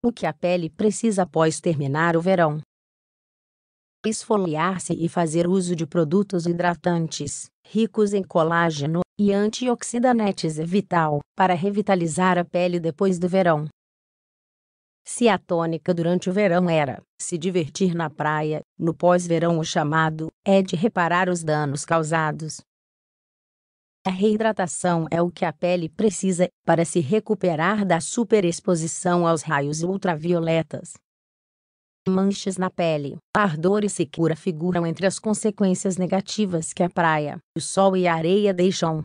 O que a pele precisa após terminar o verão. Esfoliar-se e fazer uso de produtos hidratantes, ricos em colágeno e antioxidantes é vital para revitalizar a pele depois do verão. Se a tônica durante o verão era se divertir na praia, no pós-verão o chamado é de reparar os danos causados a reidratação é o que a pele precisa para se recuperar da superexposição aos raios ultravioletas. Manchas na pele, ardor e secura figuram entre as consequências negativas que a praia, o sol e a areia deixam.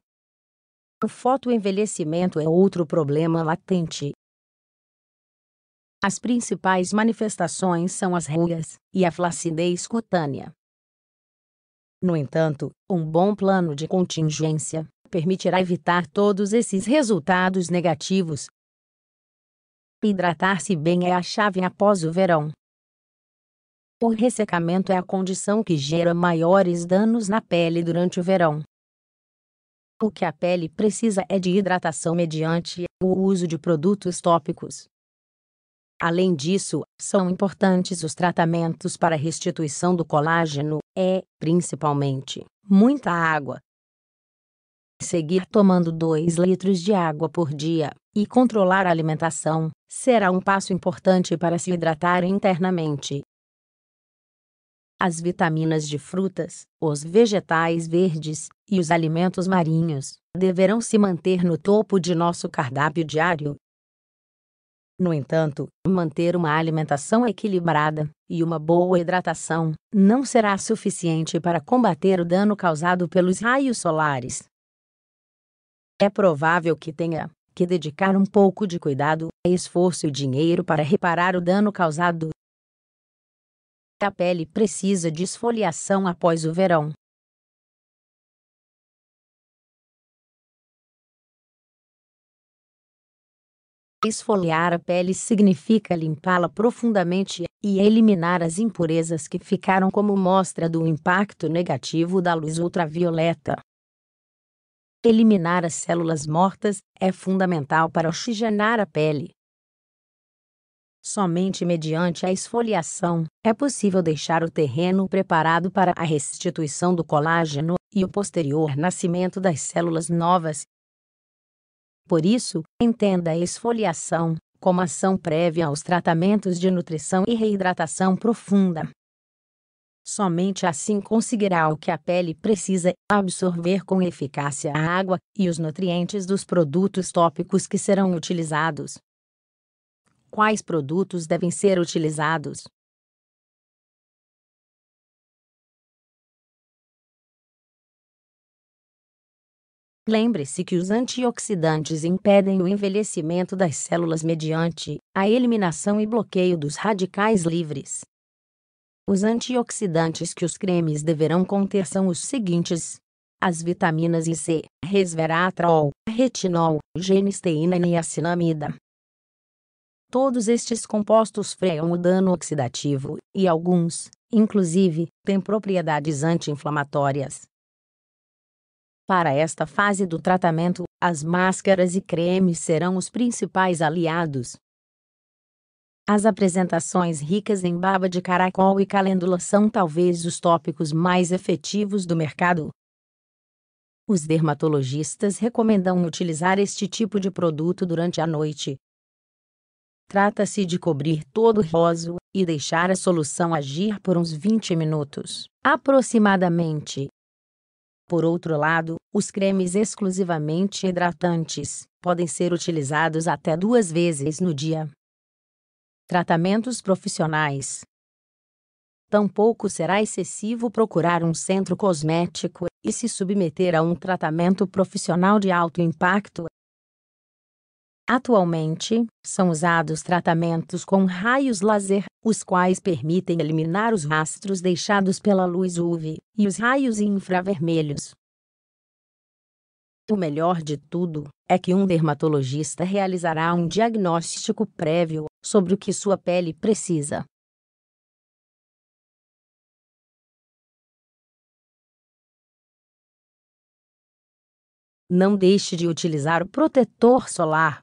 O fotoenvelhecimento é outro problema latente. As principais manifestações são as rugas e a flacidez cutânea. No entanto, um bom plano de contingência permitirá evitar todos esses resultados negativos. Hidratar-se bem é a chave após o verão. O ressecamento é a condição que gera maiores danos na pele durante o verão. O que a pele precisa é de hidratação mediante o uso de produtos tópicos. Além disso, são importantes os tratamentos para restituição do colágeno, é, principalmente, muita água, seguir tomando 2 litros de água por dia, e controlar a alimentação, será um passo importante para se hidratar internamente. As vitaminas de frutas, os vegetais verdes e os alimentos marinhos deverão se manter no topo de nosso cardápio diário. No entanto, manter uma alimentação equilibrada e uma boa hidratação não será suficiente para combater o dano causado pelos raios solares é provável que tenha que dedicar um pouco de cuidado, esforço e dinheiro para reparar o dano causado. A pele precisa de esfoliação após o verão. Esfoliar a pele significa limpá-la profundamente e eliminar as impurezas que ficaram como mostra do impacto negativo da luz ultravioleta. Eliminar as células mortas é fundamental para oxigenar a pele. Somente mediante a esfoliação é possível deixar o terreno preparado para a restituição do colágeno e o posterior nascimento das células novas. Por isso, entenda a esfoliação como ação prévia aos tratamentos de nutrição e reidratação profunda. Somente assim conseguirá o que a pele precisa, absorver com eficácia a água e os nutrientes dos produtos tópicos que serão utilizados. Quais produtos devem ser utilizados? Lembre-se que os antioxidantes impedem o envelhecimento das células mediante a eliminação e bloqueio dos radicais livres. Os antioxidantes que os cremes deverão conter são os seguintes: as vitaminas IC, C, resveratrol, retinol, genisteína e niacinamida. Todos estes compostos freiam o dano oxidativo e alguns, inclusive, têm propriedades anti-inflamatórias. Para esta fase do tratamento, as máscaras e cremes serão os principais aliados. As apresentações ricas em baba de caracol e calêndula são talvez os tópicos mais efetivos do mercado. Os dermatologistas recomendam utilizar este tipo de produto durante a noite. Trata-se de cobrir todo o roso e deixar a solução agir por uns 20 minutos, aproximadamente. Por outro lado, os cremes exclusivamente hidratantes podem ser utilizados até duas vezes no dia tratamentos profissionais. Tampouco será excessivo procurar um centro cosmético e se submeter a um tratamento profissional de alto impacto. Atualmente, são usados tratamentos com raios laser, os quais permitem eliminar os rastros deixados pela luz UV e os raios infravermelhos. O melhor de tudo é que um dermatologista realizará um diagnóstico prévio sobre o que sua pele precisa. Não deixe de utilizar o protetor solar.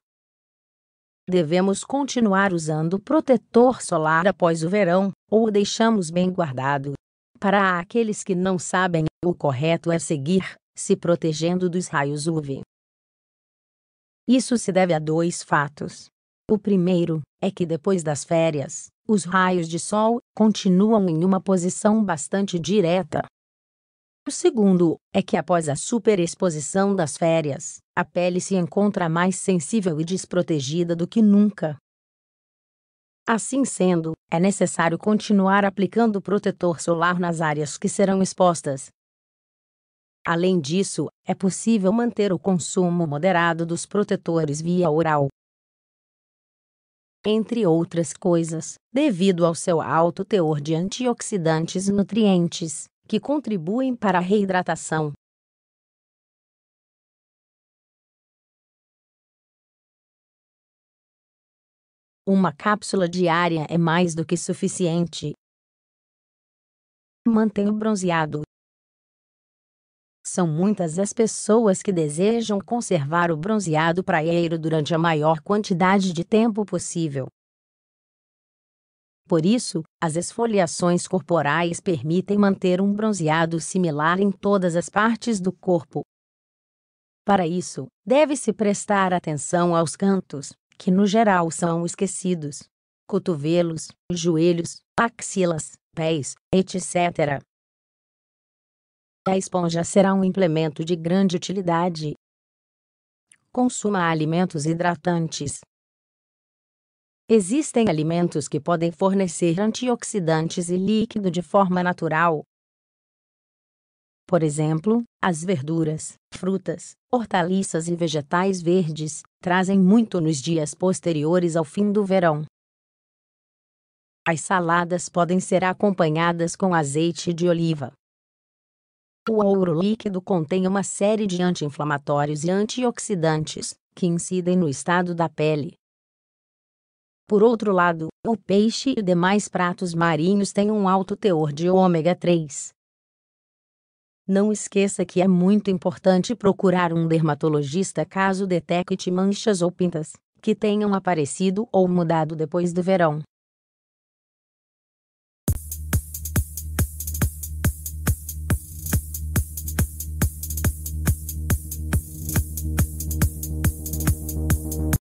Devemos continuar usando protetor solar após o verão, ou o deixamos bem guardado. Para aqueles que não sabem, o correto é seguir, se protegendo dos raios UV. Isso se deve a dois fatos. O primeiro é que depois das férias, os raios de Sol continuam em uma posição bastante direta. O segundo é que após a superexposição das férias, a pele se encontra mais sensível e desprotegida do que nunca. Assim sendo, é necessário continuar aplicando protetor solar nas áreas que serão expostas. Além disso, é possível manter o consumo moderado dos protetores via oral, entre outras coisas, devido ao seu alto teor de antioxidantes e nutrientes, que contribuem para a reidratação. Uma cápsula diária é mais do que suficiente. Mantenha o bronzeado. São muitas as pessoas que desejam conservar o bronzeado praieiro durante a maior quantidade de tempo possível. Por isso, as esfoliações corporais permitem manter um bronzeado similar em todas as partes do corpo. Para isso, deve-se prestar atenção aos cantos, que no geral são esquecidos: cotovelos, joelhos, axilas, pés, etc a esponja será um implemento de grande utilidade. Consuma alimentos hidratantes. Existem alimentos que podem fornecer antioxidantes e líquido de forma natural. Por exemplo, as verduras, frutas, hortaliças e vegetais verdes trazem muito nos dias posteriores ao fim do verão. As saladas podem ser acompanhadas com azeite de oliva, o ouro líquido contém uma série de anti-inflamatórios e antioxidantes, que incidem no estado da pele. Por outro lado, o peixe e demais pratos marinhos têm um alto teor de ômega 3. Não esqueça que é muito importante procurar um dermatologista caso detecte manchas ou pintas que tenham aparecido ou mudado depois do verão.